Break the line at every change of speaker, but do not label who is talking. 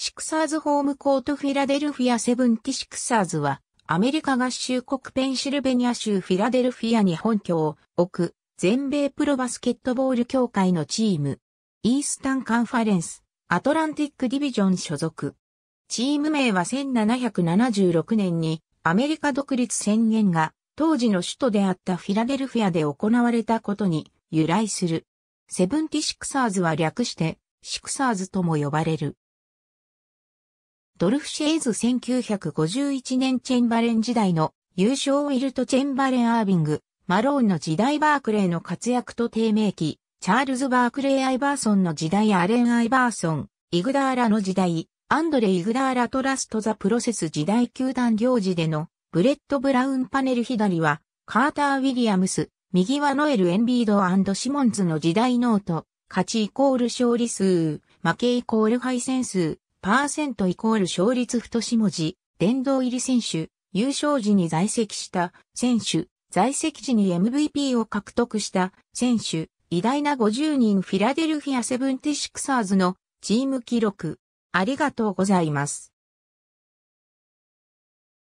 シクサーズホームコートフィラデルフィアセブンティシクサ
ーズは、アメリカ合衆国ペンシルベニア州フィラデルフィアに本拠を置く、全米プロバスケットボール協会のチーム、イースタンカンファレンス、アトランティックディビジョン所属。チーム名は1776年にアメリカ独立宣言が当時の首都であったフィラデルフィアで行われたことに由来する。セブンティシクサーズは略してシクサーズとも呼ばれる。ドルフシェイズ1951年チェンバレン時代の優勝ウィルト・チェンバレン・アービング、マローンの時代バークレーの活躍と低迷期、チャールズ・バークレー・アイバーソンの時代アレン・アイバーソン、イグダーラの時代、アンドレ・イグダーラ・トラスト・ザ・プロセス時代球団行事でのブレット・ブラウンパネル左は、カーター・ウィリアムス、右はノエル・エンビードシモンズの時代ノート、勝ちイコール勝利数、負けイコール敗戦数、パーセントイコール勝率太し文字、殿堂入り選手、優勝時に在籍した選手、在籍時に MVP を獲得した選手、偉大な50人フィラデルフィアセブンティシクサーズの
チーム記録。ありがとうございます。